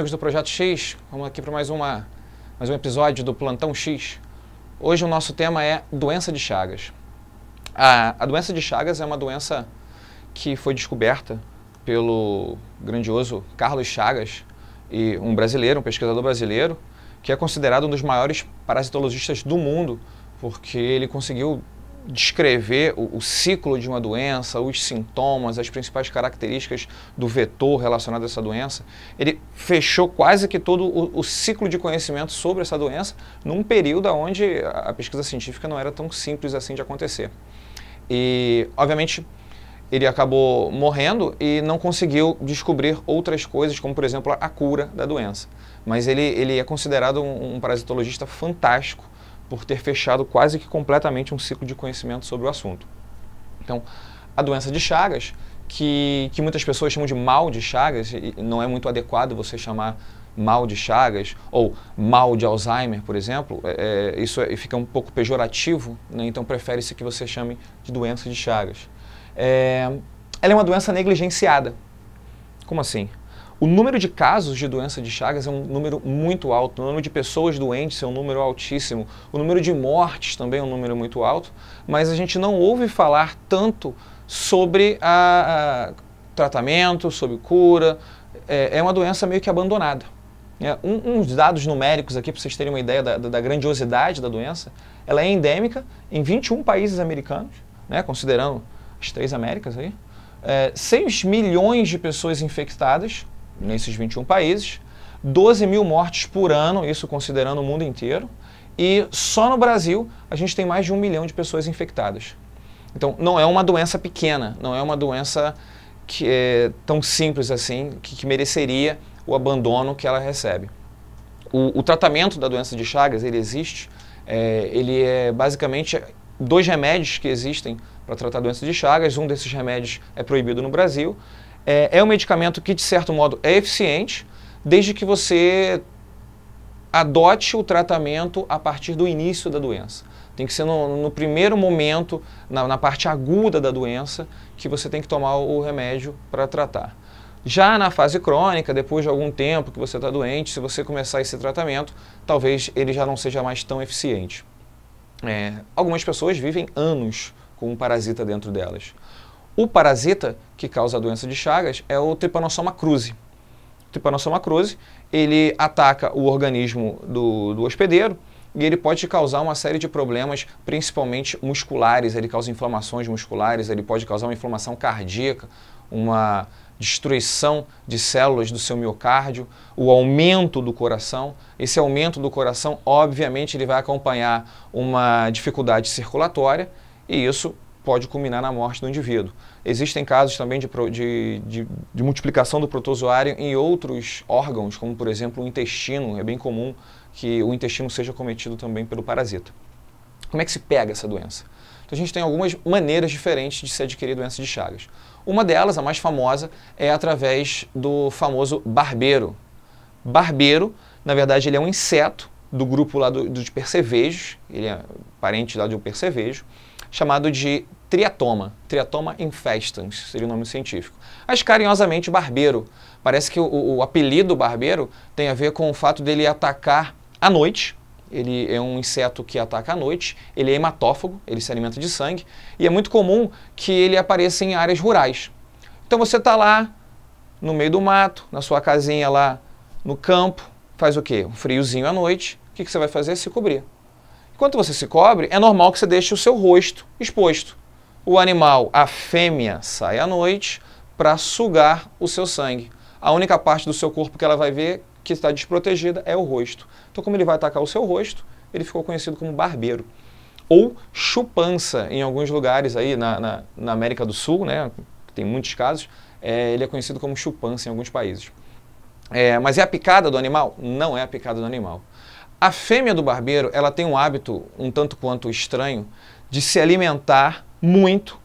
amigos do Projeto X, vamos aqui para mais, uma, mais um episódio do Plantão X. Hoje o nosso tema é doença de Chagas. A, a doença de Chagas é uma doença que foi descoberta pelo grandioso Carlos Chagas, e um brasileiro, um pesquisador brasileiro, que é considerado um dos maiores parasitologistas do mundo, porque ele conseguiu descrever o, o, ciclo de uma doença, os sintomas, as principais características do vetor relacionado a essa doença. Ele fechou quase que todo o, o ciclo de conhecimento sobre essa doença num período onde a, pesquisa científica não era tão simples assim de acontecer. E, obviamente, ele acabou morrendo e não conseguiu descobrir outras coisas, como por exemplo a cura da doença. Mas ele, ele é considerado um, um parasitologista fantástico por ter fechado quase que completamente um ciclo de conhecimento sobre o assunto. Então, a doença de Chagas, que, que muitas pessoas chamam de mal de Chagas, e não é muito adequado você chamar mal de Chagas ou mal de Alzheimer, por exemplo, é, é, isso é, fica um pouco pejorativo, né? então prefere-se que você chame de doença de Chagas. É, ela é uma doença negligenciada. Como assim? O número de casos de doença de Chagas é um número muito alto, o número de pessoas doentes é um número altíssimo, o número de mortes também é um número muito alto, mas a gente não ouve falar tanto sobre a, a tratamento, sobre cura. É, é uma doença meio que abandonada. É, um, uns dados numéricos aqui para vocês terem uma ideia da, da, grandiosidade da doença. Ela é endêmica em 21 países americanos, né, considerando as três Américas aí. É, 6 milhões de pessoas infectadas, nesses 21 países, 12 mil mortes por ano, isso considerando o mundo inteiro, e só no Brasil a gente tem mais de um milhão de pessoas infectadas. Então não é uma doença pequena, não é uma doença que é tão simples assim, que, que mereceria o abandono que ela recebe. O, o, tratamento da doença de Chagas, ele existe, é, ele é basicamente dois remédios que existem para tratar a doença de Chagas, um desses remédios é proibido no Brasil, é, é um medicamento que, de certo modo, é eficiente, desde que você adote o tratamento a partir do início da doença. Tem que ser no, no primeiro momento, na, na, parte aguda da doença, que você tem que tomar o remédio para tratar. Já na fase crônica, depois de algum tempo que você está doente, se você começar esse tratamento, talvez ele já não seja mais tão eficiente. É, algumas pessoas vivem anos com um parasita dentro delas. O parasita que causa a doença de Chagas é o Trypanosoma cruzi. O Trypanosoma cruzi, ele ataca o organismo do, do hospedeiro, e ele pode causar uma série de problemas, principalmente musculares. Ele causa inflamações musculares, ele pode causar uma inflamação cardíaca, uma destruição de células do seu miocárdio, o aumento do coração. Esse aumento do coração, obviamente, ele vai acompanhar uma dificuldade circulatória e isso pode culminar na morte do indivíduo. Existem casos também de, de, de, de, multiplicação do protozoário em outros órgãos, como por exemplo o intestino. É bem comum que o intestino seja cometido também pelo parasita. Como é que se pega essa doença? Então a gente tem algumas maneiras diferentes de se adquirir doença de Chagas. Uma delas, a mais famosa, é através do famoso barbeiro. Barbeiro, na verdade, ele é um inseto do grupo lá do, dos percevejos, ele é parente lá de um percevejo, chamado de triatoma, triatoma infestans, seria o nome científico. Mas carinhosamente barbeiro. Parece que o, o apelido barbeiro tem a ver com o fato dele atacar à noite, ele é um inseto que ataca à noite, ele é hematófago, ele se alimenta de sangue, e é muito comum que ele apareça em áreas rurais. Então você está lá no meio do mato, na sua casinha lá no campo, faz o quê? Um friozinho à noite, o que, que você vai fazer? Se cobrir. Quando você se cobre, é normal que você deixe o seu rosto exposto. O animal, a fêmea, sai à noite para sugar o seu sangue. A única parte do seu corpo que ela vai ver que está desprotegida é o rosto. Então, como ele vai atacar o seu rosto, ele ficou conhecido como barbeiro. Ou chupança, em alguns lugares aí na, na, na América do Sul, né? tem muitos casos, é, ele é conhecido como chupança em alguns países. É, mas é a picada do animal? Não é a picada do animal. A fêmea do barbeiro, ela tem um hábito um tanto quanto estranho de se alimentar muito,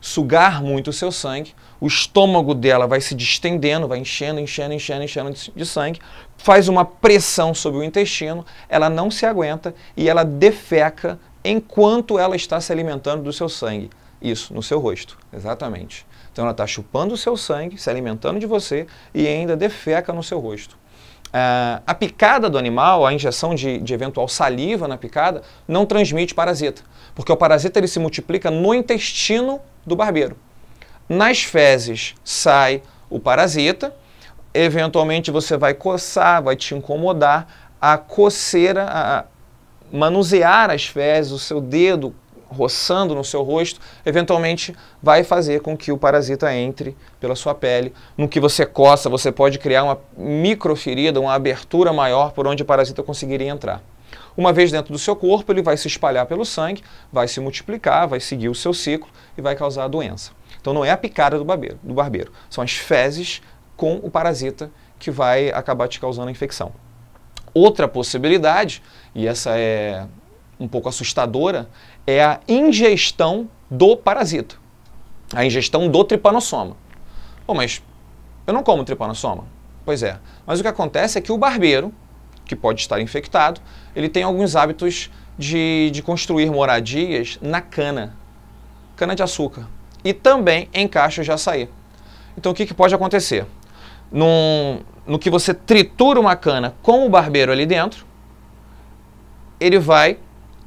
sugar muito o seu sangue, o estômago dela vai se distendendo, vai enchendo, enchendo, enchendo, enchendo de sangue, faz uma pressão sobre o intestino, ela não se aguenta e ela defeca enquanto ela está se alimentando do seu sangue. Isso, no seu rosto, exatamente. Então ela está chupando o seu sangue, se alimentando de você e ainda defeca no seu rosto. Uh, a picada do animal, a injeção de, de, eventual saliva na picada, não transmite parasita, porque o parasita ele se multiplica no intestino do barbeiro. Nas fezes sai o parasita, eventualmente você vai coçar, vai te incomodar, a coceira, a manusear as fezes, o seu dedo roçando no seu rosto, eventualmente vai fazer com que o parasita entre pela sua pele. No que você coça, você pode criar uma microferida, uma abertura maior por onde o parasita conseguiria entrar. Uma vez dentro do seu corpo, ele vai se espalhar pelo sangue, vai se multiplicar, vai seguir o seu ciclo e vai causar a doença. Então não é a picada do barbeiro, do barbeiro são as fezes com o parasita que vai acabar te causando a infecção. Outra possibilidade, e essa é um pouco assustadora, é a ingestão do parasita, a ingestão do tripanossoma. Bom, mas eu não como tripanossoma. Pois é. Mas o que acontece é que o barbeiro, que pode estar infectado, ele tem alguns hábitos de, de construir moradias na cana, cana de açúcar, e também em caixas de açaí. Então o que, que pode acontecer? Num, no que você tritura uma cana com o barbeiro ali dentro, ele vai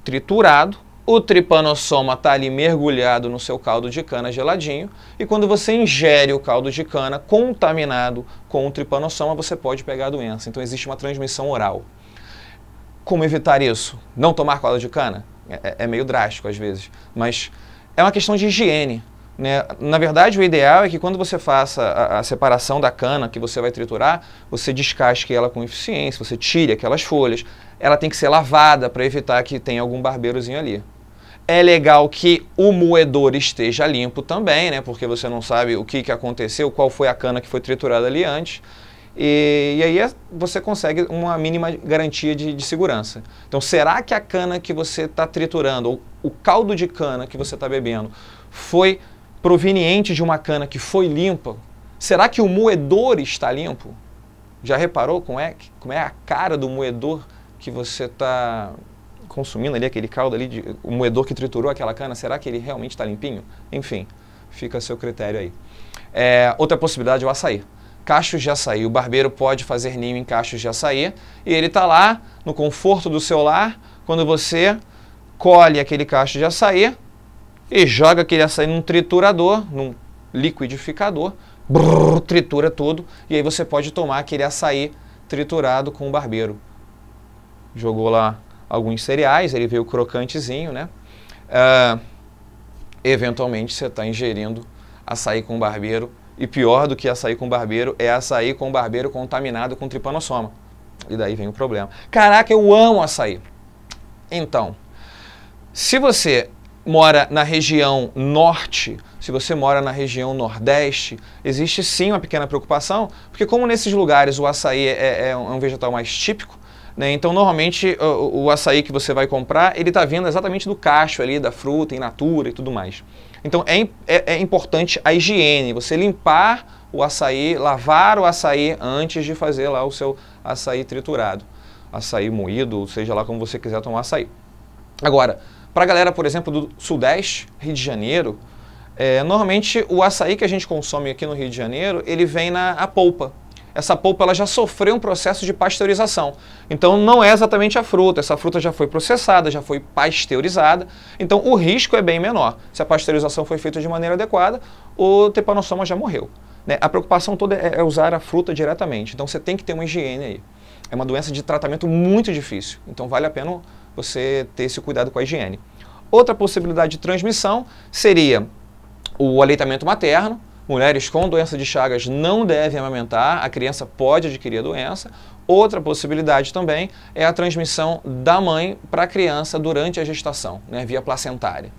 triturado o tripanossoma está ali mergulhado no seu caldo de cana geladinho, e quando você ingere o caldo de cana contaminado com o tripanossoma, você pode pegar a doença. Então existe uma transmissão oral. Como evitar isso? Não tomar caldo de cana? É, é, é meio drástico às vezes, mas é uma questão de higiene. Né? Na verdade, o ideal é que quando você faça a, a, separação da cana que você vai triturar, você descasque ela com eficiência, você tire aquelas folhas. Ela tem que ser lavada para evitar que tenha algum barbeirozinho ali. É legal que o moedor esteja limpo também, né? Porque você não sabe o que, que aconteceu, qual foi a cana que foi triturada ali antes. E, e aí é, você consegue uma mínima garantia de, de, segurança. Então, será que a cana que você está triturando, ou o caldo de cana que você está bebendo, foi proveniente de uma cana que foi limpa? Será que o moedor está limpo? Já reparou como é, como é a cara do moedor que você está consumindo ali aquele caldo ali, de, o moedor que triturou aquela cana, será que ele realmente está limpinho? Enfim, fica a seu critério aí. É, outra possibilidade é o açaí. Cachos de açaí. O barbeiro pode fazer ninho em cachos de açaí e ele está lá no conforto do seu lar quando você colhe aquele cacho de açaí e joga aquele açaí num triturador, num liquidificador, brrr, tritura tudo e aí você pode tomar aquele açaí triturado com o barbeiro. Jogou lá alguns cereais, ele veio crocantezinho, né? Uh, eventualmente você está ingerindo açaí com barbeiro, e pior do que açaí com barbeiro é açaí com barbeiro contaminado com tripanossoma. E daí vem o problema. Caraca, eu amo açaí. Então, se você mora na região norte, se você mora na região nordeste, existe sim uma pequena preocupação, porque como nesses lugares o açaí é, é, é um vegetal mais típico, né? Então, normalmente, o, o, açaí que você vai comprar, ele está vindo exatamente do cacho ali, da fruta, in natura e tudo mais. Então, é, é, é importante a higiene, você limpar o açaí, lavar o açaí antes de fazer lá o seu açaí triturado. Açaí moído, seja lá como você quiser tomar açaí. Agora, para a galera, por exemplo, do Sudeste, Rio de Janeiro, é, normalmente o açaí que a gente consome aqui no Rio de Janeiro, ele vem na polpa essa polpa ela já sofreu um processo de pasteurização. Então não é exatamente a fruta, essa fruta já foi processada, já foi pasteurizada, então o risco é bem menor. Se a pasteurização foi feita de maneira adequada, o tepanossoma já morreu. Né? A preocupação toda é, é usar a fruta diretamente, então você tem que ter uma higiene aí. É uma doença de tratamento muito difícil, então vale a pena você ter esse cuidado com a higiene. Outra possibilidade de transmissão seria o aleitamento materno, mulheres com doença de Chagas não devem amamentar, a criança pode adquirir a doença. Outra possibilidade também é a transmissão da mãe para a criança durante a gestação, né, via placentária.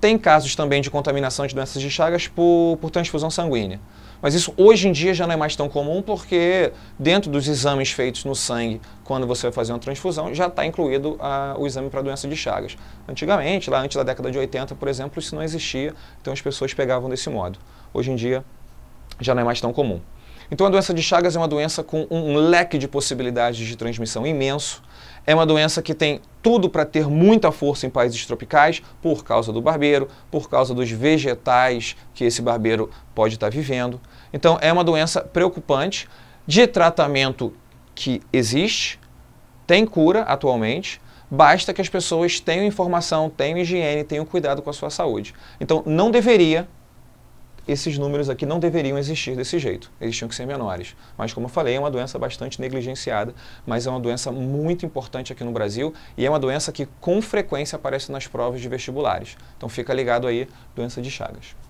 Tem casos também de contaminação de doenças de Chagas por, por transfusão sanguínea. Mas isso hoje em dia já não é mais tão comum porque dentro dos exames feitos no sangue, quando você vai fazer uma transfusão, já está incluído a, ah, o exame para doença de Chagas. Antigamente, lá antes da década de 80, por exemplo, isso não existia, então as pessoas pegavam desse modo. Hoje em dia já não é mais tão comum. Então a doença de Chagas é uma doença com um leque de possibilidades de transmissão imenso é uma doença que tem tudo para ter muita força em países tropicais por causa do barbeiro, por causa dos vegetais que esse barbeiro pode estar tá vivendo. Então é uma doença preocupante de tratamento que existe, tem cura atualmente, basta que as pessoas tenham informação, tenham higiene, tenham cuidado com a sua saúde. Então não deveria esses números aqui não deveriam existir desse jeito, eles tinham que ser menores. Mas, como eu falei, é uma doença bastante negligenciada, mas é uma doença muito importante aqui no Brasil e é uma doença que com frequência aparece nas provas de vestibulares. Então, fica ligado aí, doença de Chagas.